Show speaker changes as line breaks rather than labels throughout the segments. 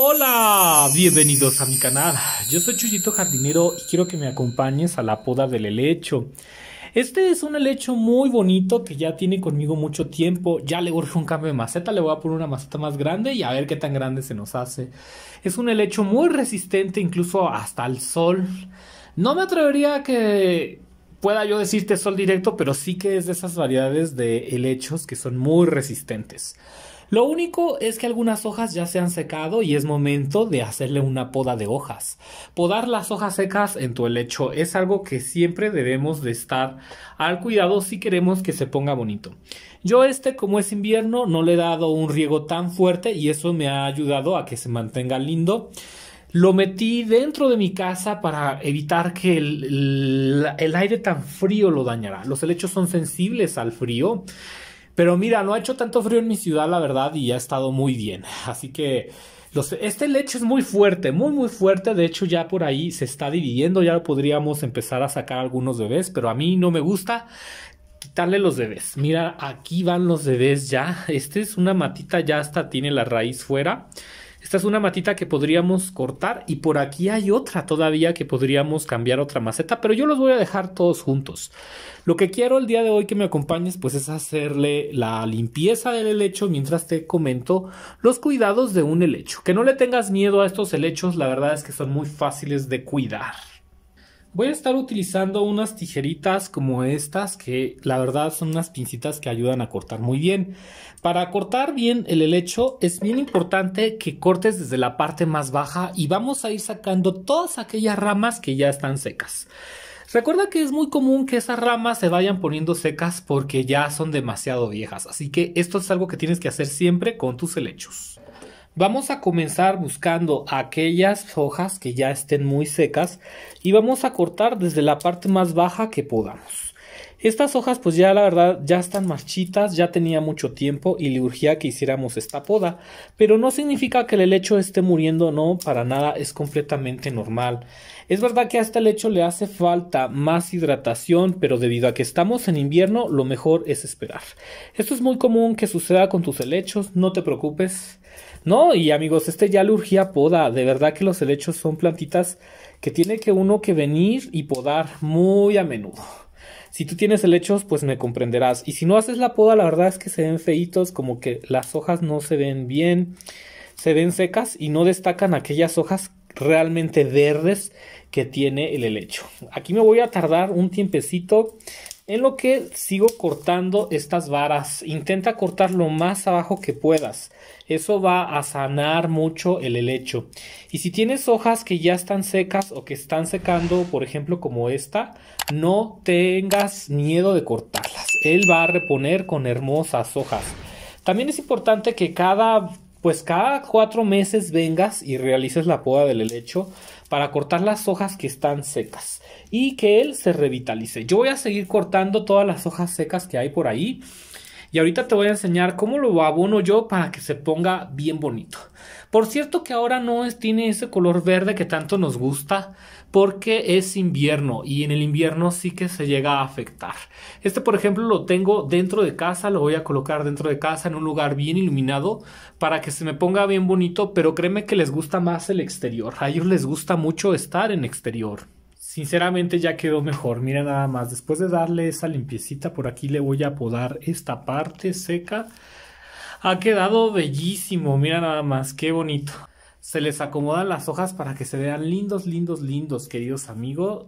Hola, bienvenidos a mi canal. Yo soy Chuyito Jardinero y quiero que me acompañes a la poda del helecho. Este es un helecho muy bonito que ya tiene conmigo mucho tiempo. Ya le urge un cambio de maceta, le voy a poner una maceta más grande y a ver qué tan grande se nos hace. Es un helecho muy resistente incluso hasta el sol. No me atrevería a que pueda yo decirte sol directo, pero sí que es de esas variedades de helechos que son muy resistentes. Lo único es que algunas hojas ya se han secado y es momento de hacerle una poda de hojas. Podar las hojas secas en tu helecho es algo que siempre debemos de estar al cuidado si queremos que se ponga bonito. Yo este, como es invierno, no le he dado un riego tan fuerte y eso me ha ayudado a que se mantenga lindo. Lo metí dentro de mi casa para evitar que el, el aire tan frío lo dañara. Los helechos son sensibles al frío pero mira, no ha hecho tanto frío en mi ciudad, la verdad, y ha estado muy bien. Así que este lecho es muy fuerte, muy, muy fuerte. De hecho, ya por ahí se está dividiendo. Ya podríamos empezar a sacar algunos bebés, pero a mí no me gusta quitarle los bebés. Mira, aquí van los bebés ya. Este es una matita, ya hasta tiene la raíz fuera. Esta es una matita que podríamos cortar y por aquí hay otra todavía que podríamos cambiar otra maceta, pero yo los voy a dejar todos juntos. Lo que quiero el día de hoy que me acompañes pues es hacerle la limpieza del helecho mientras te comento los cuidados de un helecho. Que no le tengas miedo a estos helechos, la verdad es que son muy fáciles de cuidar. Voy a estar utilizando unas tijeritas como estas que la verdad son unas pincitas que ayudan a cortar muy bien. Para cortar bien el helecho es bien importante que cortes desde la parte más baja y vamos a ir sacando todas aquellas ramas que ya están secas. Recuerda que es muy común que esas ramas se vayan poniendo secas porque ya son demasiado viejas, así que esto es algo que tienes que hacer siempre con tus helechos. Vamos a comenzar buscando aquellas hojas que ya estén muy secas y vamos a cortar desde la parte más baja que podamos. Estas hojas pues ya la verdad ya están marchitas, ya tenía mucho tiempo y le urgía que hiciéramos esta poda, pero no significa que el helecho esté muriendo, no, para nada, es completamente normal. Es verdad que a este helecho le hace falta más hidratación, pero debido a que estamos en invierno, lo mejor es esperar. Esto es muy común que suceda con tus helechos, no te preocupes. No, y amigos, este ya le urgía poda. De verdad que los helechos son plantitas que tiene que uno que venir y podar muy a menudo. Si tú tienes helechos, pues me comprenderás. Y si no haces la poda, la verdad es que se ven feitos, como que las hojas no se ven bien, se ven secas y no destacan aquellas hojas realmente verdes que tiene el helecho. Aquí me voy a tardar un tiempecito en lo que sigo cortando estas varas, intenta cortar lo más abajo que puedas. Eso va a sanar mucho el helecho. Y si tienes hojas que ya están secas o que están secando, por ejemplo como esta, no tengas miedo de cortarlas. Él va a reponer con hermosas hojas. También es importante que cada, pues cada cuatro meses vengas y realices la poda del helecho para cortar las hojas que están secas y que él se revitalice. Yo voy a seguir cortando todas las hojas secas que hay por ahí y ahorita te voy a enseñar cómo lo abono yo para que se ponga bien bonito. Por cierto que ahora no tiene ese color verde que tanto nos gusta porque es invierno y en el invierno sí que se llega a afectar. Este por ejemplo lo tengo dentro de casa, lo voy a colocar dentro de casa en un lugar bien iluminado para que se me ponga bien bonito, pero créeme que les gusta más el exterior, a ellos les gusta mucho estar en exterior. Sinceramente ya quedó mejor. Mira nada más, después de darle esa limpiecita, por aquí le voy a podar esta parte seca. Ha quedado bellísimo, mira nada más, qué bonito. Se les acomodan las hojas para que se vean lindos, lindos, lindos, queridos amigos.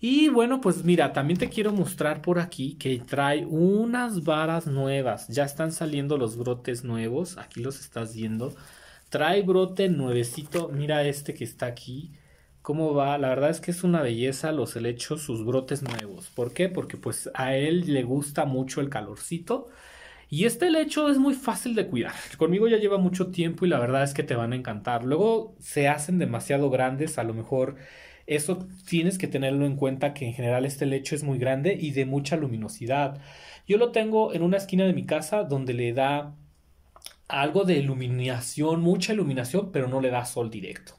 Y bueno, pues mira, también te quiero mostrar por aquí que trae unas varas nuevas. Ya están saliendo los brotes nuevos, aquí los estás viendo. Trae brote nuevecito, mira este que está aquí cómo va. La verdad es que es una belleza los helechos, sus brotes nuevos. ¿Por qué? Porque pues a él le gusta mucho el calorcito. Y este helecho es muy fácil de cuidar. Conmigo ya lleva mucho tiempo y la verdad es que te van a encantar. Luego se hacen demasiado grandes, a lo mejor eso tienes que tenerlo en cuenta que en general este helecho es muy grande y de mucha luminosidad. Yo lo tengo en una esquina de mi casa donde le da algo de iluminación, mucha iluminación, pero no le da sol directo.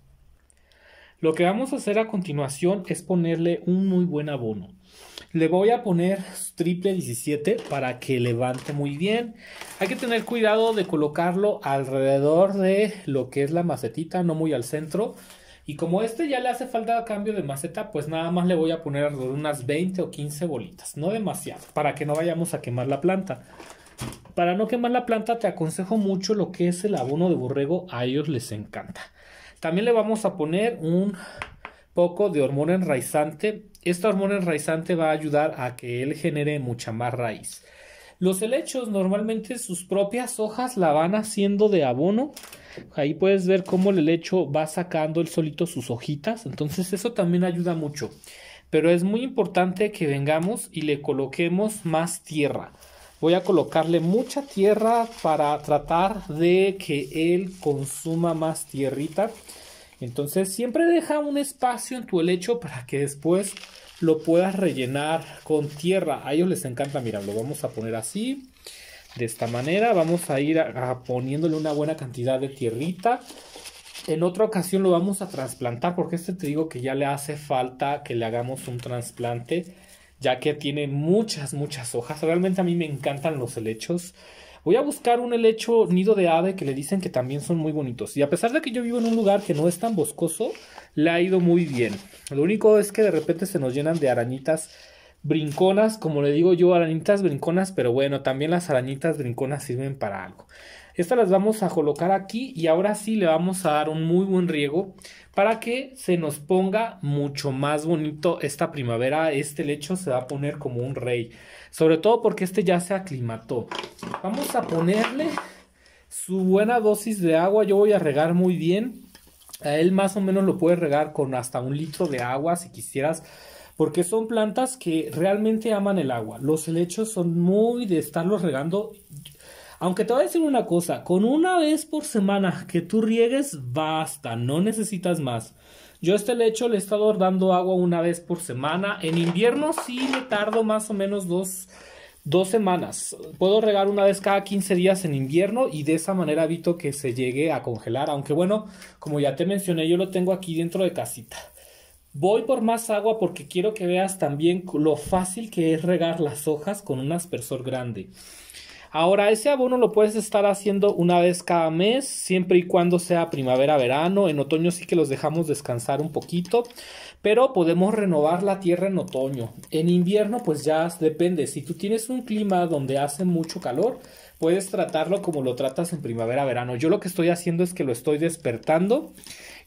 Lo que vamos a hacer a continuación es ponerle un muy buen abono. Le voy a poner triple 17 para que levante muy bien. Hay que tener cuidado de colocarlo alrededor de lo que es la macetita, no muy al centro. Y como este ya le hace falta cambio de maceta, pues nada más le voy a poner unas 20 o 15 bolitas, no demasiado, para que no vayamos a quemar la planta. Para no quemar la planta te aconsejo mucho lo que es el abono de borrego, a ellos les encanta. También le vamos a poner un poco de hormona enraizante. Esta hormona enraizante va a ayudar a que él genere mucha más raíz. Los helechos normalmente sus propias hojas la van haciendo de abono. Ahí puedes ver cómo el helecho va sacando él solito sus hojitas. Entonces eso también ayuda mucho. Pero es muy importante que vengamos y le coloquemos más tierra voy a colocarle mucha tierra para tratar de que él consuma más tierrita. Entonces siempre deja un espacio en tu helecho para que después lo puedas rellenar con tierra. A ellos les encanta, mira, lo vamos a poner así. De esta manera vamos a ir poniéndole una buena cantidad de tierrita. En otra ocasión lo vamos a trasplantar porque este te digo que ya le hace falta que le hagamos un trasplante ya que tiene muchas, muchas hojas. Realmente a mí me encantan los helechos. Voy a buscar un helecho nido de ave que le dicen que también son muy bonitos. Y a pesar de que yo vivo en un lugar que no es tan boscoso, le ha ido muy bien. Lo único es que de repente se nos llenan de arañitas brinconas, como le digo yo, arañitas brinconas, pero bueno, también las arañitas brinconas sirven para algo. Estas las vamos a colocar aquí y ahora sí le vamos a dar un muy buen riego para que se nos ponga mucho más bonito esta primavera. Este lecho se va a poner como un rey, sobre todo porque este ya se aclimató. Vamos a ponerle su buena dosis de agua. Yo voy a regar muy bien. A él más o menos lo puede regar con hasta un litro de agua si quisieras porque son plantas que realmente aman el agua. Los helechos son muy de estarlos regando. Aunque te voy a decir una cosa, con una vez por semana que tú riegues, basta, no necesitas más. Yo este helecho le he estado dando agua una vez por semana. En invierno sí le tardo más o menos dos, dos semanas. Puedo regar una vez cada 15 días en invierno y de esa manera evito que se llegue a congelar. Aunque bueno, como ya te mencioné, yo lo tengo aquí dentro de casita. Voy por más agua porque quiero que veas también lo fácil que es regar las hojas con un aspersor grande. Ahora, ese abono lo puedes estar haciendo una vez cada mes, siempre y cuando sea primavera, verano. En otoño sí que los dejamos descansar un poquito, pero podemos renovar la tierra en otoño. En invierno, pues ya depende. Si tú tienes un clima donde hace mucho calor, puedes tratarlo como lo tratas en primavera, verano. Yo lo que estoy haciendo es que lo estoy despertando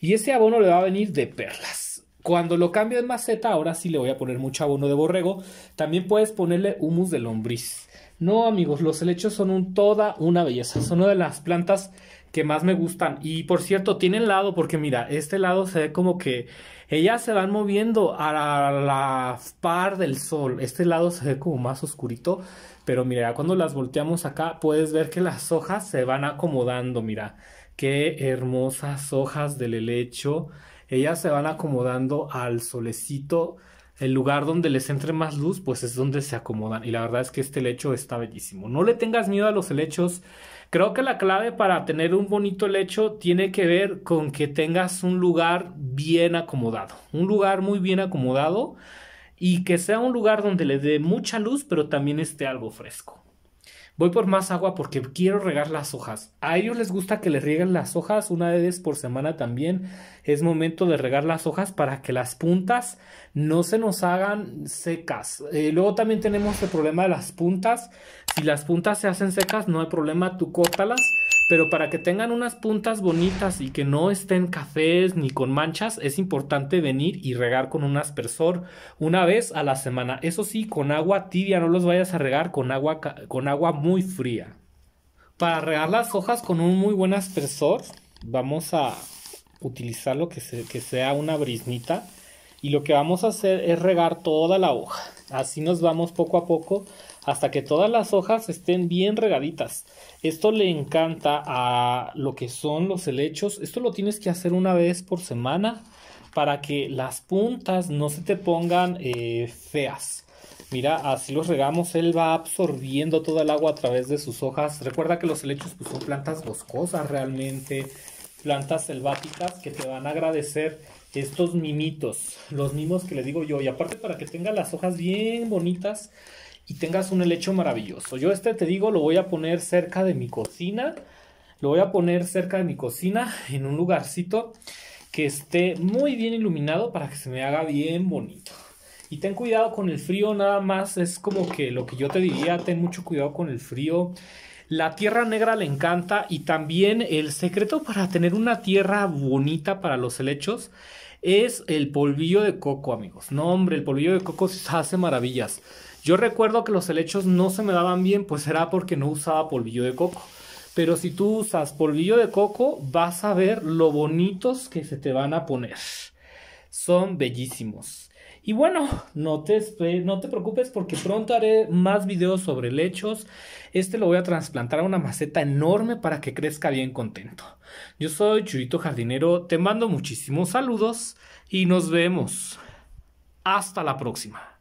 y ese abono le va a venir de perlas. Cuando lo cambio en maceta, ahora sí le voy a poner mucho abono de borrego. También puedes ponerle humus de lombriz. No, amigos, los helechos son un, toda una belleza. Son una de las plantas que más me gustan. Y por cierto, tienen lado, porque mira, este lado se ve como que ellas se van moviendo a la, par del sol. Este lado se ve como más oscurito. Pero mira, cuando las volteamos acá, puedes ver que las hojas se van acomodando. Mira, qué hermosas hojas del helecho ellas se van acomodando al solecito. El lugar donde les entre más luz, pues es donde se acomodan. Y la verdad es que este lecho está bellísimo. No le tengas miedo a los helechos. Creo que la clave para tener un bonito lecho tiene que ver con que tengas un lugar bien acomodado. Un lugar muy bien acomodado y que sea un lugar donde le dé mucha luz, pero también esté algo fresco. Voy por más agua porque quiero regar las hojas. A ellos les gusta que les rieguen las hojas una vez por semana también. Es momento de regar las hojas para que las puntas no se nos hagan secas. Eh, luego también tenemos el problema de las puntas. Si las puntas se hacen secas, no hay problema, tú córtalas pero para que tengan unas puntas bonitas y que no estén cafés ni con manchas, es importante venir y regar con un aspersor una vez a la semana. Eso sí, con agua tibia, no los vayas a regar con agua, con agua muy fría. Para regar las hojas con un muy buen aspersor, vamos a utilizar lo que, que sea una brisnita y lo que vamos a hacer es regar toda la hoja. Así nos vamos poco a poco hasta que todas las hojas estén bien regaditas. Esto le encanta a lo que son los helechos. Esto lo tienes que hacer una vez por semana para que las puntas no se te pongan eh, feas. Mira, así los regamos, él va absorbiendo toda el agua a través de sus hojas. Recuerda que los helechos pues, son plantas boscosas realmente, plantas selváticas que te van a agradecer estos mimitos, los mimos que le digo yo, y aparte para que tenga las hojas bien bonitas y tengas un helecho maravilloso. Yo este te digo, lo voy a poner cerca de mi cocina, lo voy a poner cerca de mi cocina en un lugarcito que esté muy bien iluminado para que se me haga bien bonito. Y ten cuidado con el frío, nada más es como que lo que yo te diría, ten mucho cuidado con el frío. La tierra negra le encanta y también el secreto para tener una tierra bonita para los helechos es el polvillo de coco, amigos. No, hombre, el polvillo de coco se hace maravillas. Yo recuerdo que los helechos no se me daban bien, pues era porque no usaba polvillo de coco. Pero si tú usas polvillo de coco, vas a ver lo bonitos que se te van a poner. Son bellísimos. Y bueno, no te, no te preocupes porque pronto haré más videos sobre lechos. Este lo voy a trasplantar a una maceta enorme para que crezca bien contento. Yo soy Churito Jardinero, te mando muchísimos saludos y nos vemos. Hasta la próxima.